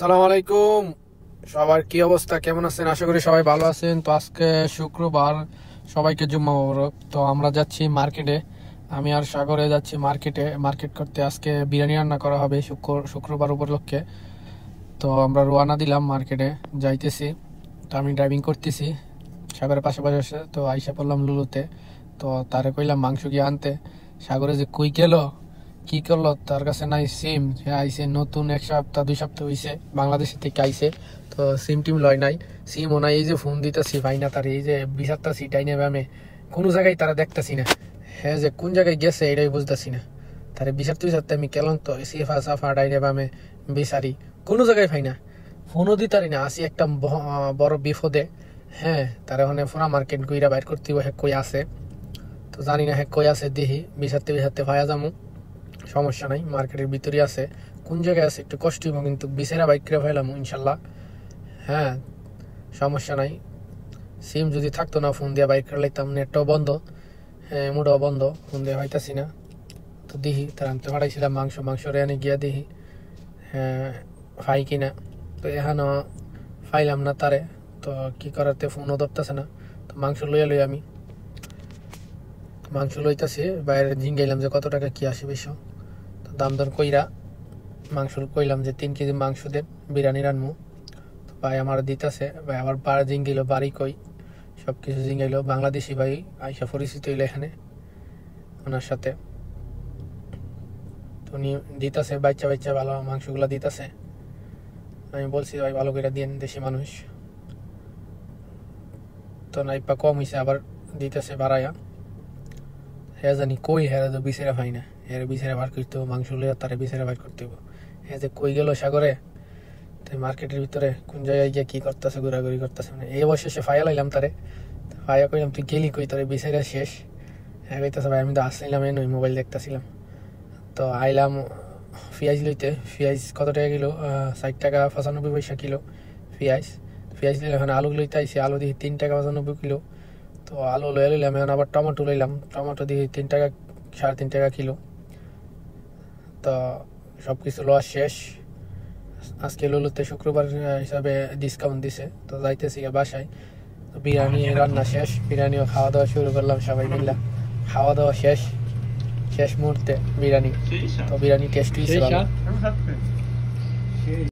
সালাম আলাইকুম সবার কি অবস্থা কেমন আছেন আশা করি সবাই ভালো আছেন তো আজকে শুক্রবার সবাইকে জুম্মা মোবারক তো আমরা যাচ্ছি মার্কেটে আমি আর সাগরে যাচ্ছি মার্কেটে মার্কেট করতে আজকে বিরিয়ানি রান্না করা হবে শুক্র শুক্রবার উপলক্ষে তো আমরা রোয়ানা দিলাম মার্কেটে যাইতেছি তো আমি ড্রাইভিং করতেছি সাগরের পাশাপাশি আসে তো আইসা পড়লাম লুলুতে তো তারে কইলাম মাংস গিয়ে আনতে সাগরে যে কই গেলো কি করলো তার কাছে নাই সিম সে আইসে নতুন এক সপ্তাহ দুই সপ্তাহ হয়েছে বাংলাদেশের থেকে আইসে তো সিম টিম লয় নাই সিম ও নাই এই যে ফোন দিতেছি ভাই না তার এই যে সি টাইনে ব্যামে কোনো জায়গায় তারা দেখতেছি না হ্যাঁ যে কোন জায়গায় গেছে এটাই বুঝতেছি না বিচার তুই সাথে আমি কেলাম তো সিফা সাফা ডাইনে ব্যামে বিচারি কোনো জায়গায় পাই না ফোনও দিতারি না আসি একটা বড় বিপদে হ্যাঁ তার ওখানে ফোনা মার্কেট গুইরা বাইর করতে হ্যাঁ কই আছে তো জানি না হ্যাঁ কই আছে দেখি বিচারতে বিচারতে ভাইয়া যামু সমস্যা নাই মার্কেটের ভিতরে আছে কোন জায়গায় আছে একটু কষ্ট হইব কিন্তু বিছেরা বাইক করে ফেলাম ইনশাল্লাহ হ্যাঁ সমস্যা নাই সিম যদি থাকতো না ফোন দিয়ে বাইক লাইতাম নেটটাও বন্ধ হ্যাঁ মুডও বন্ধ ফোন দিয়ে হইতাছি না তো দিহি তার আনতে পাঠাইছিলাম মাংস মাংস রেয়ানি গিয়া দিহি হ্যাঁ ফাই কিনা তো এখন ফাইলাম না তারে তো কি করাতে ফোনও ধরতেছে না তো মাংস লইয়া লই আমি মাংস লইতাছি বাইরে জিঙ্গাইলাম যে কত টাকা কি আসে বেশি দাম দর কইরা মাংস কইলাম যে তিন কেজি মাংস দেন বিরিয়ানি রানমু তো ভাই আমার দিতাছে ভাই আবার বার জিঙ্গিল বাড়ি কই সব কিছু জিঙ্গাইল বাংলাদেশি ভাই আইসা পরিচিত হইল এখানে ওনার সাথে উনি দিতাছে বাচ্চা বাচ্চা ভালো মাংসগুলো দিতাছে আমি বলছি ভাই ভালো করে দিন দেশি মানুষ তো নাইপা কম হয়েছে আবার দিতেছে বাড়াইয়া হ্যাঁ জানি কই হেরা তো বিচারে পাই না হেরা বিচারে বার করতে হবে মাংস লইয়া তারে বিচারে বার করতে হবে হ্যাঁ যে কই গেল সাগরে তাই মার্কেটের ভিতরে কোন জায়গায় গিয়ে কী করতেছে ঘোরাঘুরি করতেছে মানে এই সে ফায়া লাইলাম তারে ফায়া কইলাম তুই গেলি কই তারে বিচারে শেষ হ্যাঁ কইতেছে ভাই আমি তো আসছিলাম এই মোবাইল দেখতেছিলাম তো আইলাম পেঁয়াজ লইতে পেঁয়াজ কত টাকা কিলো ষাট টাকা পঁচানব্বই পয়সা কিলো পেঁয়াজ পেঁয়াজ লইলে এখন আলু লইতে আইসি আলু দিয়ে তিন টাকা পঁচানব্বই কিলো তো আলু লয়ে নিলাম এখন আবার টমেটো লইলাম টমেটো দিয়ে তিন টাকা সাড়ে তিন টাকা কিলো তো সব কিছু লওয়া শেষ আজকে লুলুতে শুক্রবার হিসাবে ডিসকাউন্ট দিছে তো যাইতেছি বাসায় বিরিয়ানি আচ্ছা। রান্না শেষ বিরিয়ানিও খাওয়া দাওয়া শুরু করলাম সবাই মিললাম খাওয়া দাওয়া শেষ শেষ মুহূর্তে বিরিয়ানি তো বিরিয়ানি টেস্ট হয়েছে